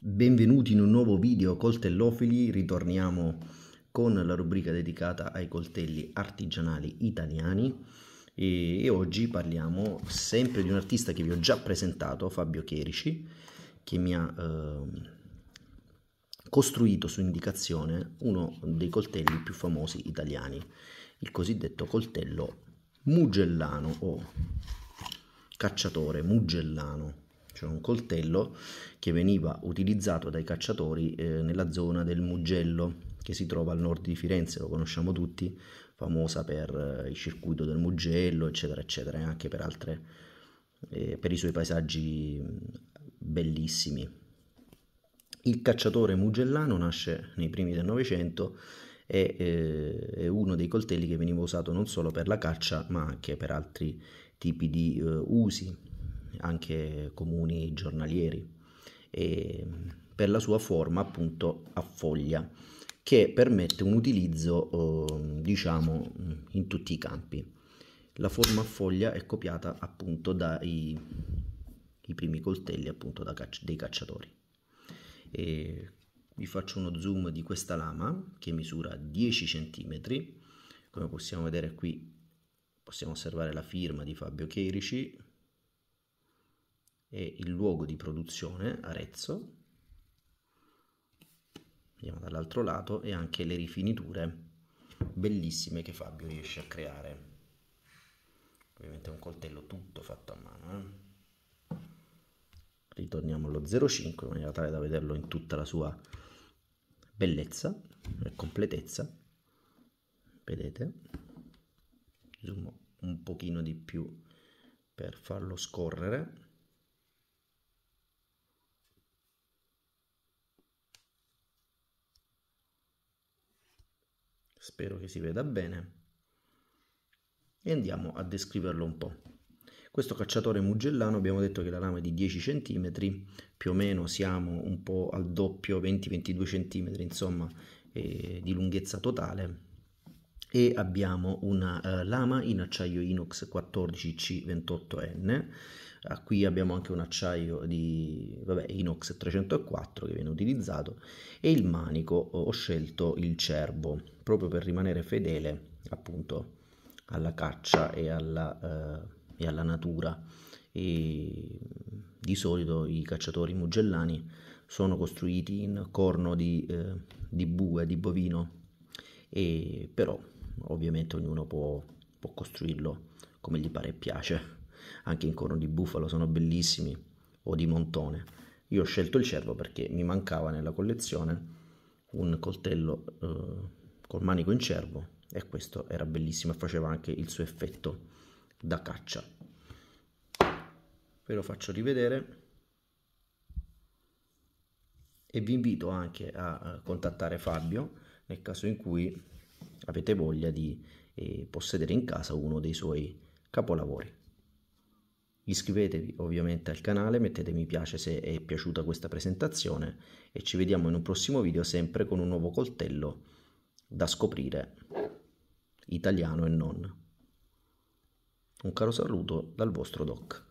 Benvenuti in un nuovo video coltellofili, ritorniamo con la rubrica dedicata ai coltelli artigianali italiani e, e, oggi parliamo sempre di un artista che vi ho già presentato, Fabio Cherici, che mi ha eh, costruito su indicazione uno dei coltelli più famosi italiani, il cosiddetto coltello mugellano o cacciatore mugellano cioè un coltello che veniva utilizzato dai cacciatori eh, nella zona del Mugello che si trova al nord di Firenze, lo conosciamo tutti, famosa per eh, il circuito del Mugello, eccetera, eccetera, e anche per, altre, eh, per i suoi paesaggi bellissimi. Il cacciatore mugellano nasce nei primi del Novecento e eh, è uno dei coltelli che veniva usato non solo per la caccia ma anche per altri tipi di eh, usi anche comuni giornalieri, mm, per la sua forma appunto a foglia, che permette un utilizzo ehm, diciamo mm, in tutti i campi. La forma a foglia è copiata appunto dai primi coltelli appunto cacci- dei cacciatori. E vi faccio uno zoom di questa lama che misura 10 cm, come possiamo vedere qui possiamo osservare la firma di Fabio Chierici e il luogo di produzione, Arezzo, vediamo dall'altro lato, e anche le rifiniture bellissime che Fabio riesce a creare. Ovviamente è un coltello tutto fatto a mano. Eh? Ritorniamo allo 05 in maniera tale da vederlo in tutta la sua bellezza e completezza. Vedete? Zoom un pochino di più per farlo scorrere. spero che si veda bene, e andiamo a descriverlo un po'. Questo cacciatore mugellano abbiamo detto che la lama è di 10 cm, più o meno siamo un po' al doppio, 20-22 cm insomma, eh, di lunghezza totale, e abbiamo una uh, lama in acciaio inox 14C28N uh, qui abbiamo anche un acciaio di vabbè, inox 304 che viene utilizzato e il manico ho scelto il cerbo proprio per rimanere fedele appunto alla caccia e alla, uh, e alla natura e di solito i cacciatori mugellani sono costruiti in corno di, eh, di bue, di bovino e però ovviamente ognuno può, può costruirlo come gli pare e piace anche in corno di bufalo sono bellissimi o di montone io ho scelto il cervo perché mi mancava nella collezione un coltello eh, col manico in cervo e questo era bellissimo e faceva anche il suo effetto da caccia ve lo faccio rivedere e vi invito anche a eh, contattare Fabio nel caso in cui avete voglia di eh, possedere in casa uno dei suoi capolavori. Iscrivetevi ovviamente al canale, mettete mi piace se è piaciuta questa presentazione e ci vediamo in un prossimo video sempre con un nuovo coltello da scoprire italiano e non. Un caro saluto dal vostro doc.